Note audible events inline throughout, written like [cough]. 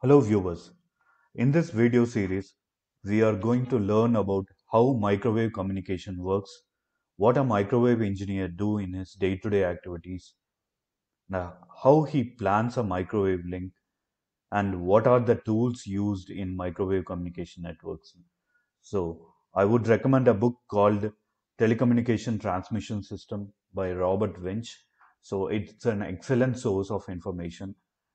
Hello viewers, in this video series, we are going to learn about how microwave communication works, what a microwave engineer do in his day-to-day -day activities, now how he plans a microwave link and what are the tools used in microwave communication networks. So I would recommend a book called Telecommunication Transmission System by Robert Winch. So it's an excellent source of information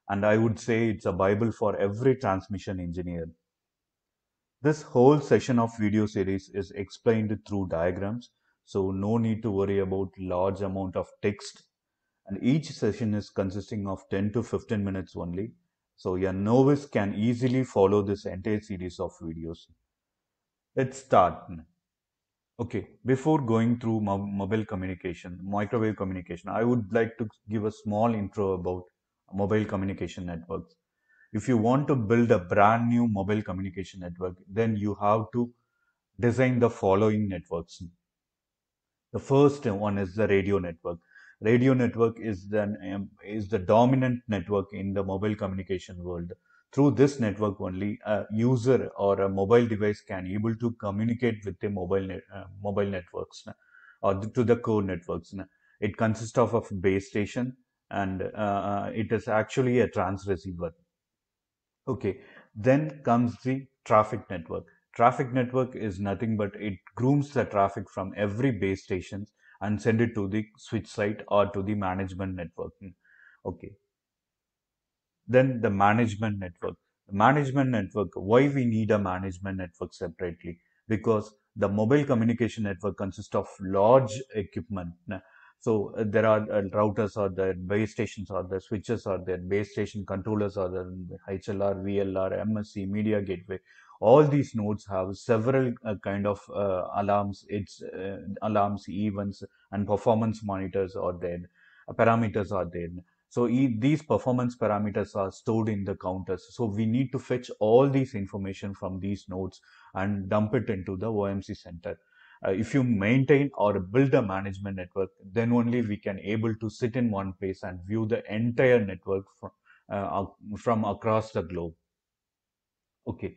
and I would say it's a Bible for every transmission engineer. This whole session of video series is explained through diagrams, so no need to worry about large amount of text and each session is consisting of 10 to 15 minutes only, so your novice can easily follow this entire series of videos. Let's start. Okay, before going through mobile communication, microwave communication, I would like to give a small intro about mobile communication networks. If you want to build a brand new mobile communication network, then you have to design the following networks. The first one is the radio network. Radio network is the, um, is the dominant network in the mobile communication world. Through this network only, a user or a mobile device can able to communicate with the mobile uh, mobile networks or to the core networks. It consists of a base station, and uh, uh, it is actually a transreceiver. Okay, then comes the traffic network. Traffic network is nothing but it grooms the traffic from every base stations and send it to the switch site or to the management network. Okay. Then the management network. The management network, why we need a management network separately? Because the mobile communication network consists of large equipment so uh, there are uh, routers or the base stations or the switches or the base station controllers or the HLR, VLR, MSC, media gateway. All these nodes have several uh, kind of uh, alarms, its uh, alarms, events, and performance monitors are there. parameters are there. So e these performance parameters are stored in the counters. So we need to fetch all these information from these nodes and dump it into the OMC center uh, if you maintain or build a management network then only we can able to sit in one place and view the entire network from, uh, from across the globe okay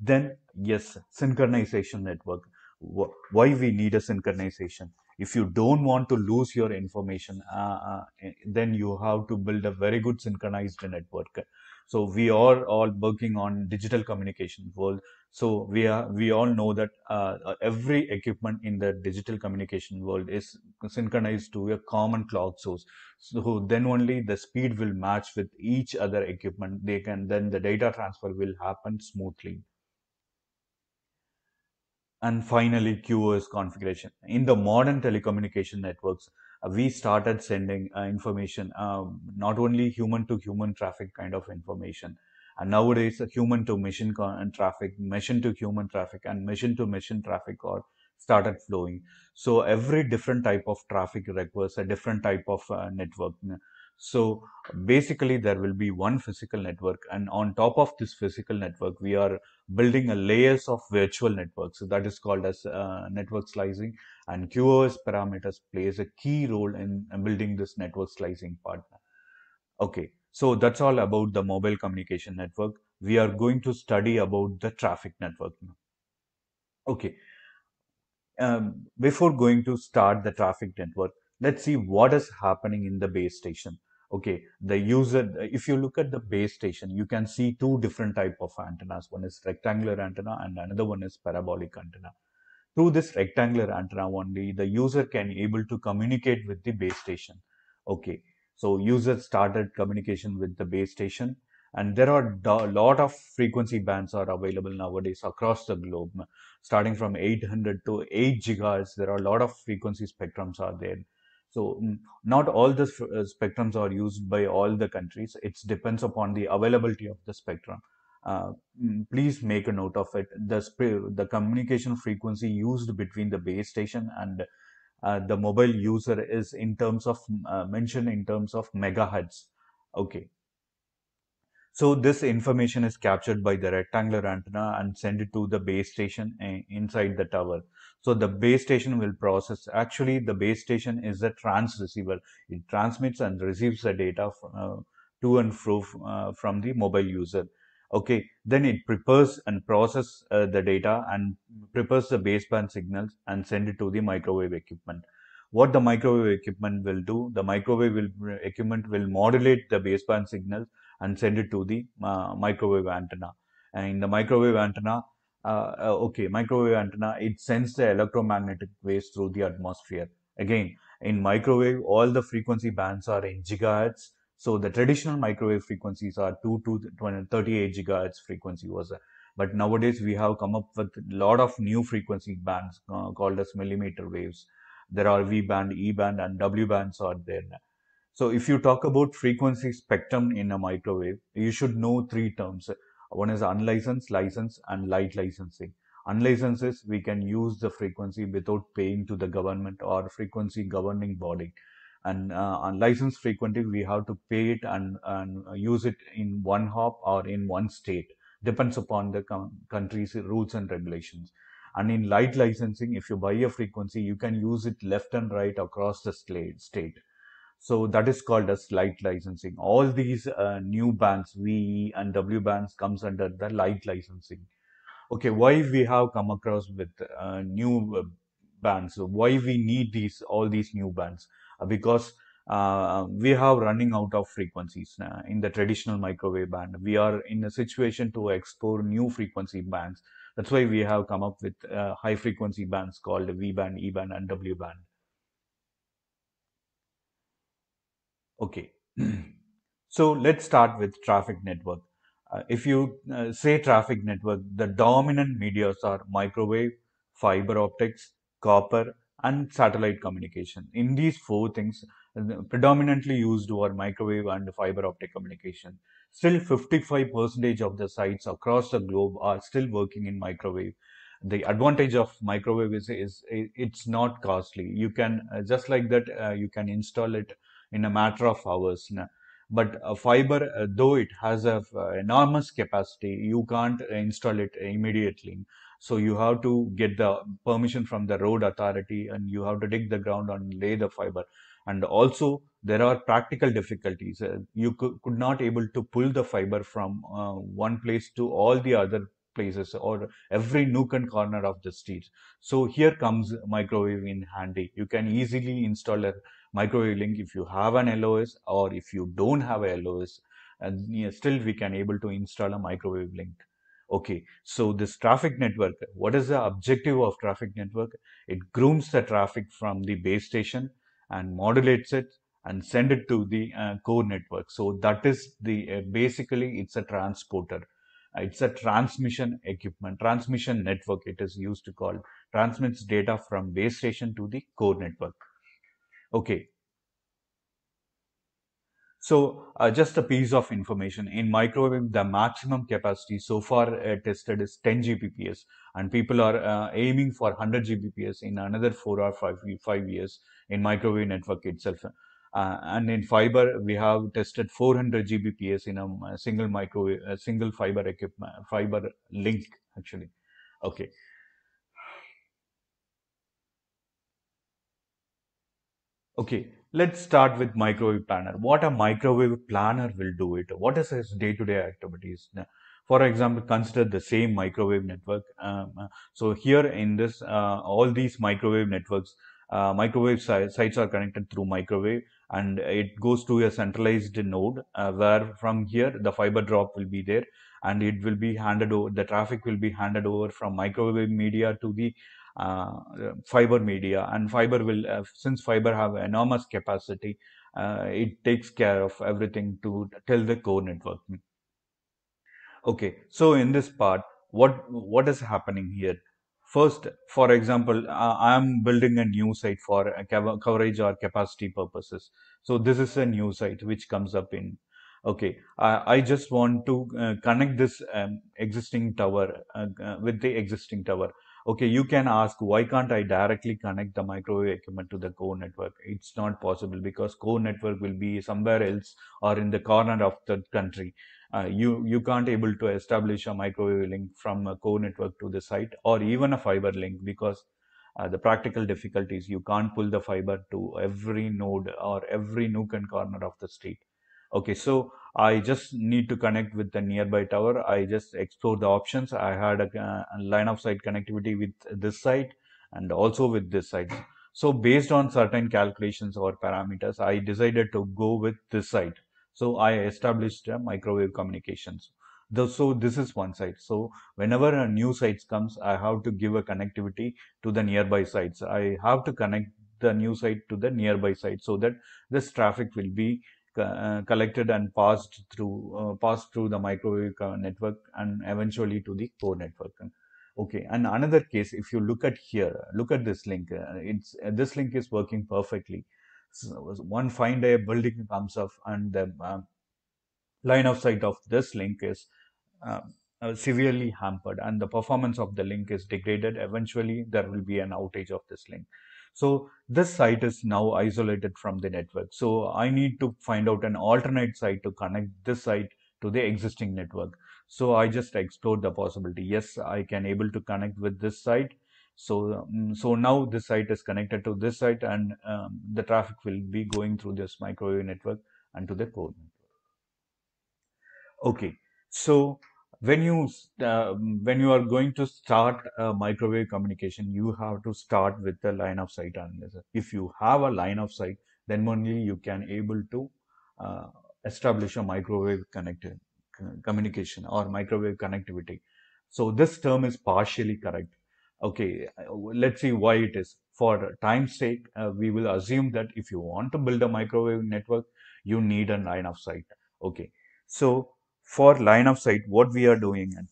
then yes synchronization network why we need a synchronization if you don't want to lose your information uh, uh eh, then you have to build a very good synchronized network so we are all working on digital communication world. So we are we all know that uh, uh, every equipment in the digital communication world is synchronized to a common cloud source. So then only the speed will match with each other equipment. They can then the data transfer will happen smoothly and finally QoS configuration. In the modern telecommunication networks, uh, we started sending uh, information, um, not only human to human traffic kind of information. And nowadays, uh, human to machine traffic, machine to human traffic, and machine to machine traffic or started flowing. So every different type of traffic requires a different type of uh, network. So basically there will be one physical network and on top of this physical network, we are building a layers of virtual networks. So that is called as uh, network slicing and QoS parameters plays a key role in building this network slicing partner. Okay, so that's all about the mobile communication network. We are going to study about the traffic network now. Okay, um, before going to start the traffic network, let's see what is happening in the base station. Okay, the user, if you look at the base station, you can see two different type of antennas. One is rectangular antenna and another one is parabolic antenna through this rectangular antenna only, the user can able to communicate with the base station. Okay, so user started communication with the base station and there are a lot of frequency bands are available nowadays across the globe starting from 800 to 8 gigahertz there are a lot of frequency spectrums are there so not all the uh, spectrums are used by all the countries it depends upon the availability of the spectrum uh, mm, please make a note of it. The, the communication frequency used between the base station and uh, the mobile user is in terms of uh, mentioned in terms of megahertz. Okay. So this information is captured by the rectangular antenna and sent it to the base station uh, inside the tower. So the base station will process. Actually, the base station is a trans receiver. It transmits and receives the data from, uh, to and fro uh, from the mobile user okay then it prepares and process uh, the data and prepares the baseband signals and send it to the microwave equipment what the microwave equipment will do the microwave will, equipment will modulate the baseband signals and send it to the uh, microwave antenna and in the microwave antenna uh, uh, okay microwave antenna it sends the electromagnetic waves through the atmosphere again in microwave all the frequency bands are in gigahertz so the traditional microwave frequencies are 2 to 38 gigahertz frequency was, but nowadays we have come up with a lot of new frequency bands uh, called as millimeter waves. There are V band, E band and W bands are there. So if you talk about frequency spectrum in a microwave, you should know three terms. One is unlicensed, license and light licensing. Unlicensed is we can use the frequency without paying to the government or frequency governing body and uh, on license frequency we have to pay it and, and use it in one hop or in one state depends upon the country's rules and regulations and in light licensing if you buy a frequency you can use it left and right across the state so that is called as light licensing all these uh, new bands ve and w bands comes under the light licensing okay why we have come across with uh, new uh, bands so why we need these all these new bands uh, because uh, we have running out of frequencies now uh, in the traditional microwave band. We are in a situation to explore new frequency bands. That's why we have come up with uh, high frequency bands called V band, E band and W band. Okay, [clears throat] so let's start with traffic network. Uh, if you uh, say traffic network, the dominant media are microwave, fiber optics, copper and satellite communication. In these four things, predominantly used were microwave and fiber optic communication. Still 55% of the sites across the globe are still working in microwave. The advantage of microwave is, is it's not costly. You can uh, just like that, uh, you can install it in a matter of hours. But a uh, fiber, uh, though it has a enormous capacity, you can't install it immediately. So you have to get the permission from the road authority and you have to dig the ground and lay the fiber. And also there are practical difficulties. Uh, you could, not able to pull the fiber from uh, one place to all the other places or every nook and corner of the street. So here comes microwave in handy. You can easily install a microwave link if you have an LOS or if you don't have a LOS and still we can able to install a microwave link. Okay, so this traffic network, what is the objective of traffic network? It grooms the traffic from the base station and modulates it and send it to the uh, core network. So that is the uh, basically it's a transporter. it's a transmission equipment, transmission network. It is used to call transmits data from base station to the core network. Okay, so uh, just a piece of information in microwave, the maximum capacity so far uh, tested is 10 Gbps and people are uh, aiming for 100 Gbps in another four or five, five years in microwave network itself. Uh, and in fiber, we have tested 400 Gbps in a single microwave, a single fiber equipment, fiber link actually. Okay. Okay, let's start with microwave planner. What a microwave planner will do it. What is his day-to-day -day activities? For example, consider the same microwave network. Um, uh, so here in this, uh, all these microwave networks, uh, microwave sites are connected through microwave and it goes to a centralized node uh, where from here the fiber drop will be there and it will be handed over the traffic will be handed over from microwave media to the uh, fiber media and fiber will uh, since fiber have enormous capacity uh, it takes care of everything to tell the core network okay so in this part what what is happening here First, for example, I am building a new site for coverage or capacity purposes. So this is a new site which comes up in okay I, I, just want to uh, connect this um, existing tower uh, uh, with the existing tower okay you can ask why can't i directly connect the microwave equipment to the core network it's not possible because core network will be somewhere else or in the corner of the country uh, you you can't able to establish a microwave link from a core network to the site or even a fiber link because uh, the practical difficulties you can't pull the fiber to every node or every nook and corner of the street okay so i just need to connect with the nearby tower i just explore the options i had a, a line of sight connectivity with this site and also with this site so based on certain calculations or parameters i decided to go with this site so I established a uh, microwave communications. so this is one site. So whenever a new site comes, I have to give a connectivity to the nearby sites. I have to connect the new site to the nearby site so that this traffic will be uh, collected and passed through uh, passed through the microwave uh, network and eventually to the core network okay and another case if you look at here look at this link uh, it's this link is working perfectly one fine day building comes up and the um, line of sight of this link is um, uh, severely hampered and the performance of the link is degraded eventually there will be an outage of this link so this site is now isolated from the network so i need to find out an alternate site to connect this site to the existing network so i just explored the possibility yes i can able to connect with this site so, mm, so now this site is connected to this site and um, the traffic will be going through this microwave network and to the core network. Okay, so when you uh, when you are going to start a microwave communication, you have to start with the line of sight If you have a line of sight, then only you can able to uh, establish a microwave connected communication or microwave connectivity. So this term is partially correct okay, uh, let's see why it is. For time's sake, uh, we will assume that if you want to build a microwave network, you need a line of sight. Okay. So, for line of sight, what we are doing and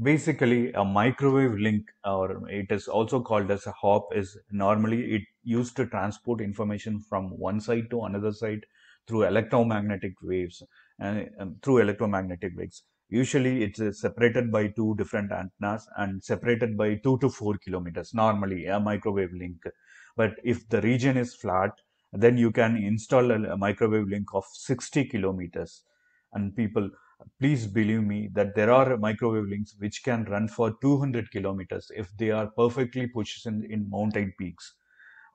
basically a microwave link or it is also called as a hop is normally it used to transport information from one side to another side through electromagnetic waves and through electromagnetic waves. Usually it is uh, separated by two different antennas and separated by two to four kilometers, normally a microwave link. But if the region is flat, then you can install a, microwave link of 60 kilometers. And people, please believe me that there are microwave links which can run for 200 kilometers if they are perfectly positioned in mountain peaks.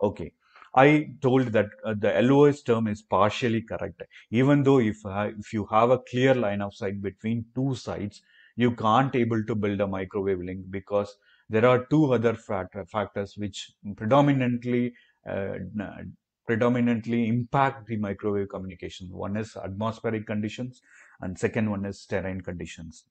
Okay. I told that uh, the LOS term is partially correct. Even though if, uh, if you have a clear line of sight between two sides, you can't able to build a microwave link because there are two other uh, factors which predominantly uh, predominantly impact the microwave communication. One is atmospheric conditions and second one is terrain conditions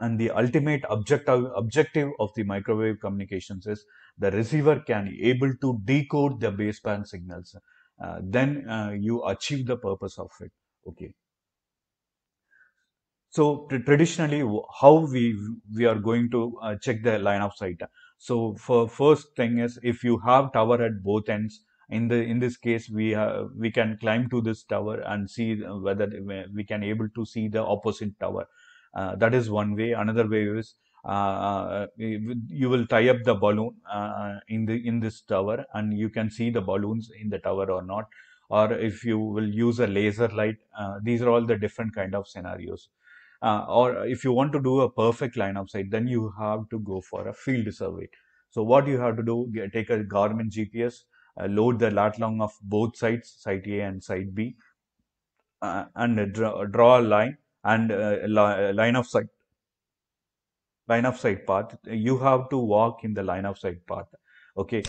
and the ultimate objective objective of the microwave communications is the receiver can able to decode the baseband signals uh, then uh, you achieve the purpose of it okay so traditionally how we we are going to uh, check the line of sight so for first thing is if you have tower at both ends in the in this case we have, we can climb to this tower and see whether we can able to see the opposite tower uh, that is one way. Another way is uh, uh you will tie up the balloon uh, uh, in the in this tower and you can see the balloons in the tower or not or if you will use a laser light uh, these are all the different kind of scenarios uh, or if you want to do a perfect line of sight then you have to go for a field survey so what you have to do get, take a garmin gps load the lat long of both sides site a and site b and draw, draw a line and uh, li uh, line of sight line of sight path you have to walk in the line of sight path okay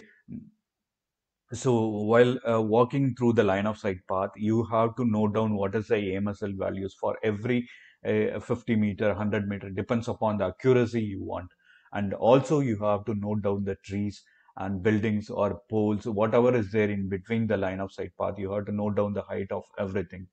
so while uh, walking through the line of sight path you have to note down what is the AMSL values for every uh, 50 meter 100 meter depends upon the accuracy you want and also you have to note down the trees and buildings or poles whatever is there in between the line of sight path you have to note down the height of everything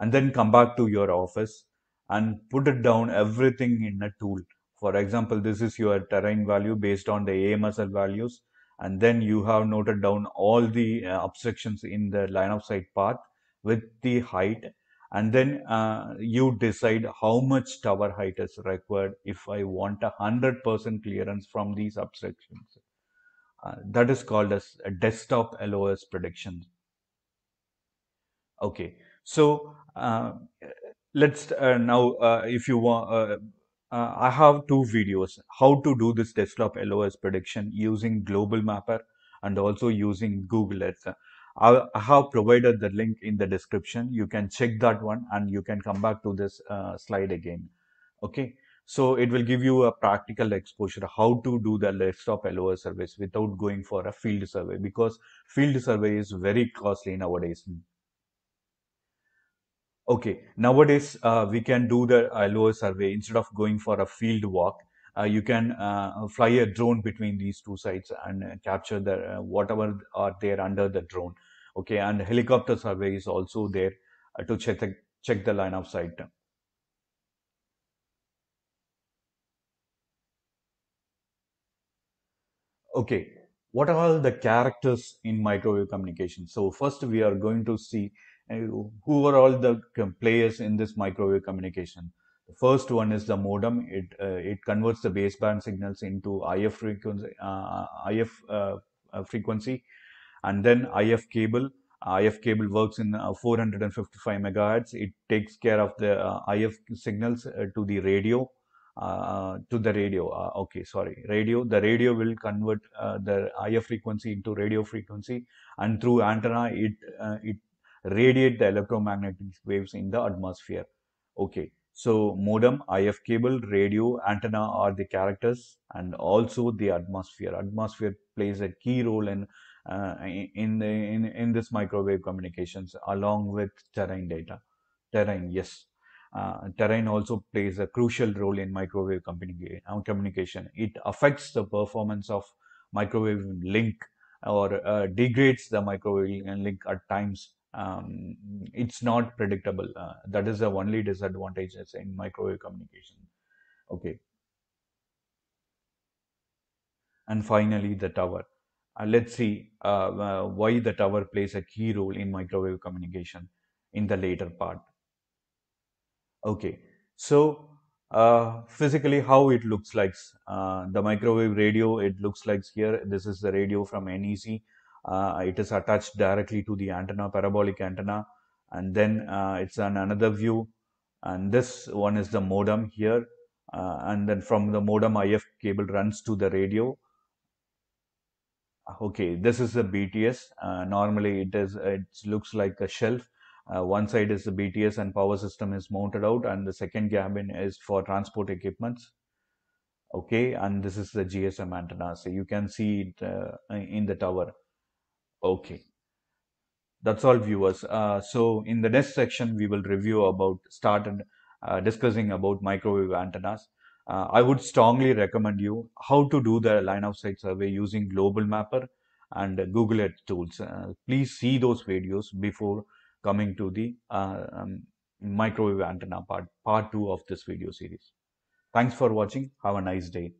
and then come back to your office and put it down everything in a tool. For example, this is your terrain value based on the AMSL values and then you have noted down all the uh, obstructions in the line of sight path with the height and then uh, you decide how much tower height is required if I want a 100% clearance from these obstructions. Uh, that is called as a desktop LOS prediction. Okay, so uh, let's uh, now uh, if you want uh, uh, I have two videos how to do this desktop LOS prediction using global mapper and also using Google Earth. I, I have provided the link in the description. You can check that one and you can come back to this uh, slide again. Okay. So it will give you a practical exposure how to do the desktop LOS service without going for a field survey because field survey is very costly nowadays okay nowadays uh, we can do the uh, LOA survey instead of going for a field walk uh, you can uh, fly a drone between these two sites and uh, capture the uh, whatever are there under the drone okay and helicopter survey is also there to check the, check the line of sight okay what are all the characters in microwave communication so first we are going to see who are all the players in this microwave communication? The first one is the modem. It uh, it converts the baseband signals into IF frequency, uh, IF uh, frequency, and then IF cable. IF cable works in 455 megahertz. It takes care of the uh, IF signals uh, to the radio. Uh, to the radio. okay, sorry, radio. The radio will convert the IF frequency into radio frequency, and through antenna, it it radiate the electromagnetic waves in the atmosphere. Okay, so modem, IF cable, radio, antenna are the characters and also the atmosphere. Atmosphere plays a key role in uh, in, in in this microwave communications along with terrain data. Terrain, yes. Uh, terrain also plays a crucial role in microwave communica uh, communication. It affects the performance of microwave link or uh, degrades the microwave link at times um, it's not predictable. Uh, that is the only disadvantage in microwave communication. Okay. And finally, the tower. Uh, let's see uh, uh, why the tower plays a key role in microwave communication in the later part. Okay. So, uh, physically how it looks like uh, the microwave radio it looks like here this is the radio from NEC uh, it is attached directly to the antenna, parabolic antenna and then uh, it's an another view and this one is the modem here uh, and then from the modem IF cable runs to the radio okay this is the bts uh, normally it is it looks like a shelf uh, one side is the bts and power system is mounted out and the second cabin is for transport equipments okay and this is the gsm antenna so you can see it uh, in the tower Okay. That's all viewers. Uh, so in the next section, we will review about start and uh, discussing about microwave antennas. Uh, I would strongly recommend you how to do the line of sight survey using Global Mapper and Google Earth tools. Uh, please see those videos before coming to the uh, um, microwave antenna part, part 2 of this video series. Thanks for watching. Have a nice day.